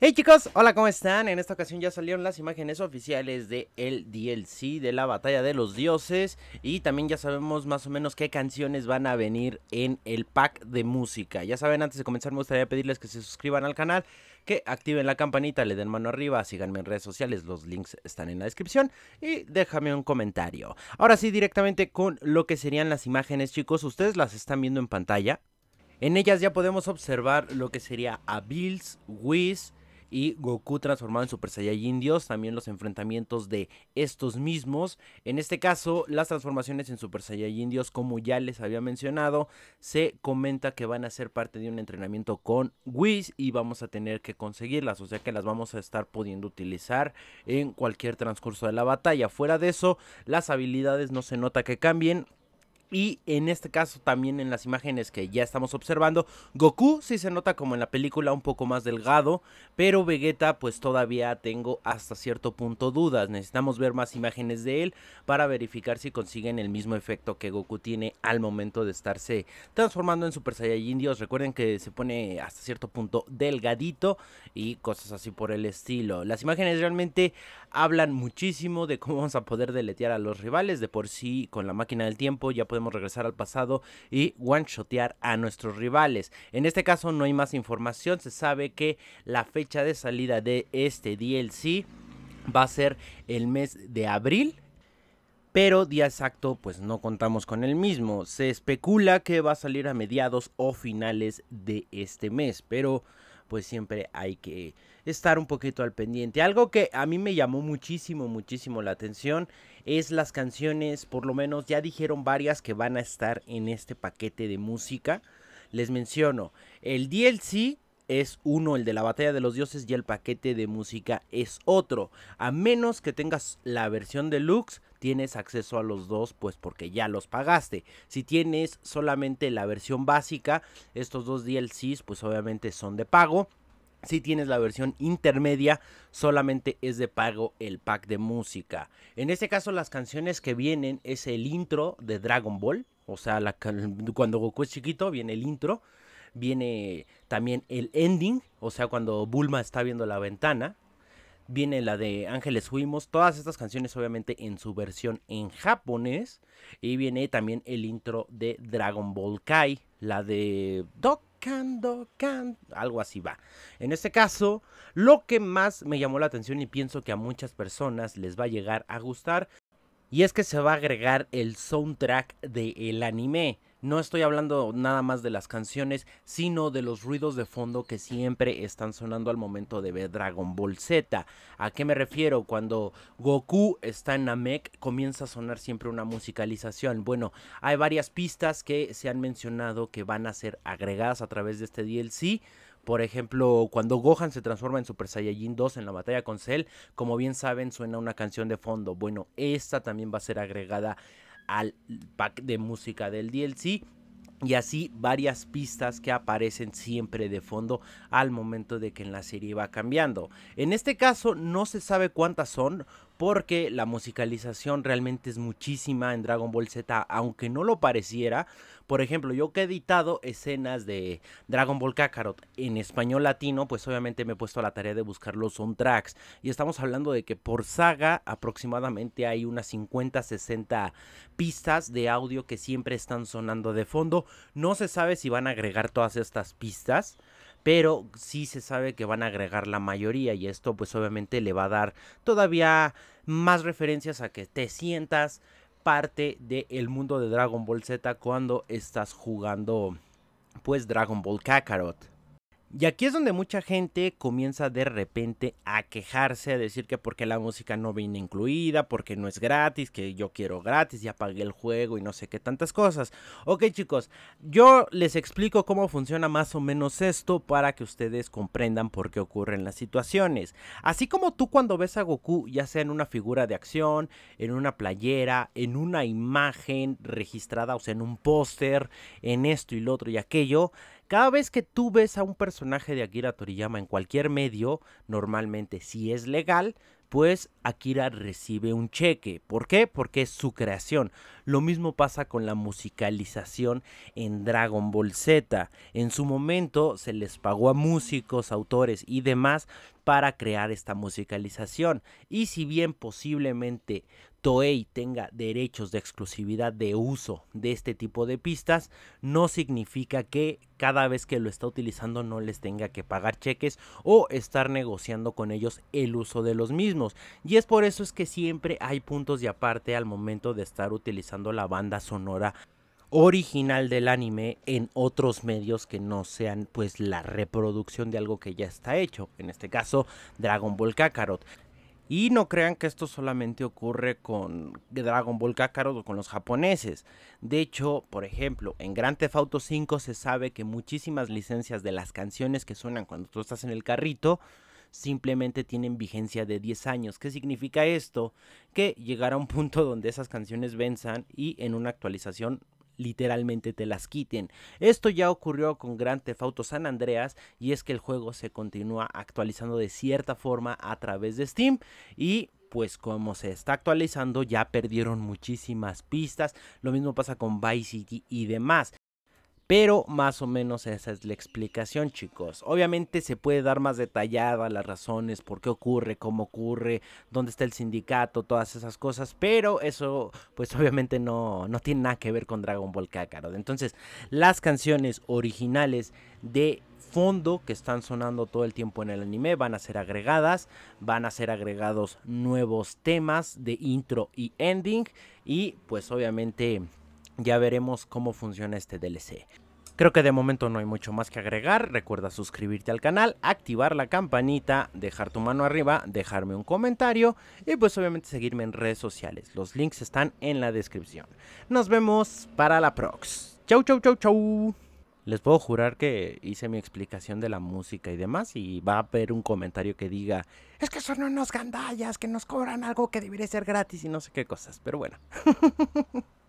Hey chicos, hola, ¿cómo están? En esta ocasión ya salieron las imágenes oficiales de el DLC de la Batalla de los Dioses y también ya sabemos más o menos qué canciones van a venir en el pack de música. Ya saben, antes de comenzar me gustaría pedirles que se suscriban al canal, que activen la campanita, le den mano arriba, síganme en redes sociales, los links están en la descripción y déjame un comentario. Ahora sí, directamente con lo que serían las imágenes, chicos, ustedes las están viendo en pantalla. En ellas ya podemos observar lo que sería a Bills, Whis, y Goku transformado en Super Saiyajin Dios, también los enfrentamientos de estos mismos. En este caso, las transformaciones en Super Saiyajin Dios, como ya les había mencionado, se comenta que van a ser parte de un entrenamiento con Whis y vamos a tener que conseguirlas, o sea que las vamos a estar pudiendo utilizar en cualquier transcurso de la batalla. Fuera de eso, las habilidades no se nota que cambien, y en este caso también en las imágenes que ya estamos observando, Goku sí se nota como en la película un poco más delgado, pero Vegeta pues todavía tengo hasta cierto punto dudas. Necesitamos ver más imágenes de él para verificar si consiguen el mismo efecto que Goku tiene al momento de estarse transformando en Super Saiyajin Dios. Recuerden que se pone hasta cierto punto delgadito y cosas así por el estilo. Las imágenes realmente hablan muchísimo de cómo vamos a poder deletear a los rivales. De por sí con la máquina del tiempo ya podemos podemos regresar al pasado y one-shotear a nuestros rivales. En este caso no hay más información, se sabe que la fecha de salida de este DLC va a ser el mes de abril. Pero día exacto pues no contamos con el mismo. Se especula que va a salir a mediados o finales de este mes. Pero pues siempre hay que estar un poquito al pendiente. Algo que a mí me llamó muchísimo, muchísimo la atención es las canciones, por lo menos ya dijeron varias que van a estar en este paquete de música. Les menciono, el DLC es uno, el de la batalla de los dioses, y el paquete de música es otro. A menos que tengas la versión deluxe, tienes acceso a los dos, pues porque ya los pagaste. Si tienes solamente la versión básica, estos dos DLCs, pues obviamente son de pago. Si tienes la versión intermedia, solamente es de pago el pack de música. En este caso, las canciones que vienen es el intro de Dragon Ball. O sea, cuando Goku es chiquito, viene el intro. Viene también el ending, o sea, cuando Bulma está viendo la ventana. Viene la de Ángeles Fuimos, todas estas canciones obviamente en su versión en japonés. Y viene también el intro de Dragon Ball Kai, la de Dokkan Dokkan, algo así va. En este caso, lo que más me llamó la atención y pienso que a muchas personas les va a llegar a gustar, y es que se va a agregar el soundtrack del anime. No estoy hablando nada más de las canciones, sino de los ruidos de fondo que siempre están sonando al momento de ver Dragon Ball Z. ¿A qué me refiero? Cuando Goku está en Namek comienza a sonar siempre una musicalización. Bueno, hay varias pistas que se han mencionado que van a ser agregadas a través de este DLC. Por ejemplo, cuando Gohan se transforma en Super Saiyajin 2 en la batalla con Cell, como bien saben, suena una canción de fondo. Bueno, esta también va a ser agregada al pack de música del DLC y así varias pistas que aparecen siempre de fondo al momento de que en la serie va cambiando. En este caso no se sabe cuántas son porque la musicalización realmente es muchísima en Dragon Ball Z, aunque no lo pareciera. Por ejemplo, yo que he editado escenas de Dragon Ball Kakarot en español latino, pues obviamente me he puesto a la tarea de buscar los soundtracks. Y estamos hablando de que por saga aproximadamente hay unas 50, 60 pistas de audio que siempre están sonando de fondo. No se sabe si van a agregar todas estas pistas pero sí se sabe que van a agregar la mayoría y esto pues obviamente le va a dar todavía más referencias a que te sientas parte del mundo de Dragon Ball Z cuando estás jugando pues Dragon Ball Kakarot. Y aquí es donde mucha gente comienza de repente a quejarse, a decir que porque la música no viene incluida, porque no es gratis, que yo quiero gratis, ya pagué el juego y no sé qué tantas cosas. Ok chicos, yo les explico cómo funciona más o menos esto para que ustedes comprendan por qué ocurren las situaciones. Así como tú cuando ves a Goku, ya sea en una figura de acción, en una playera, en una imagen registrada, o sea, en un póster, en esto y lo otro y aquello, cada vez que tú ves a un personaje de Akira Toriyama en cualquier medio, normalmente si es legal, pues Akira recibe un cheque. ¿Por qué? Porque es su creación. Lo mismo pasa con la musicalización en Dragon Ball Z. En su momento se les pagó a músicos, autores y demás para crear esta musicalización. Y si bien posiblemente Toei tenga derechos de exclusividad de uso de este tipo de pistas no significa que cada vez que lo está utilizando no les tenga que pagar cheques o estar negociando con ellos el uso de los mismos. Y es por eso es que siempre hay puntos de aparte al momento de estar utilizando la banda sonora original del anime en otros medios que no sean pues la reproducción de algo que ya está hecho, en este caso Dragon Ball Kakarot. Y no crean que esto solamente ocurre con Dragon Ball Kakarot o con los japoneses. De hecho, por ejemplo, en Gran Theft Auto 5 se sabe que muchísimas licencias de las canciones que suenan cuando tú estás en el carrito simplemente tienen vigencia de 10 años. ¿Qué significa esto? Que llegar a un punto donde esas canciones venzan y en una actualización literalmente te las quiten. Esto ya ocurrió con Grand Theft Auto San Andreas y es que el juego se continúa actualizando de cierta forma a través de Steam y pues como se está actualizando ya perdieron muchísimas pistas. Lo mismo pasa con Vice City y demás. Pero más o menos esa es la explicación, chicos. Obviamente se puede dar más detallada las razones, por qué ocurre, cómo ocurre, dónde está el sindicato, todas esas cosas. Pero eso, pues obviamente no, no tiene nada que ver con Dragon Ball Kakarot. Entonces, las canciones originales de fondo que están sonando todo el tiempo en el anime van a ser agregadas, van a ser agregados nuevos temas de intro y ending y pues obviamente ya veremos cómo funciona este DLC. Creo que de momento no hay mucho más que agregar, recuerda suscribirte al canal, activar la campanita, dejar tu mano arriba, dejarme un comentario y pues obviamente seguirme en redes sociales, los links están en la descripción. Nos vemos para la prox. Chau chau chau chau. Les puedo jurar que hice mi explicación de la música y demás y va a haber un comentario que diga, es que son unos gandallas que nos cobran algo que debería ser gratis y no sé qué cosas, pero bueno.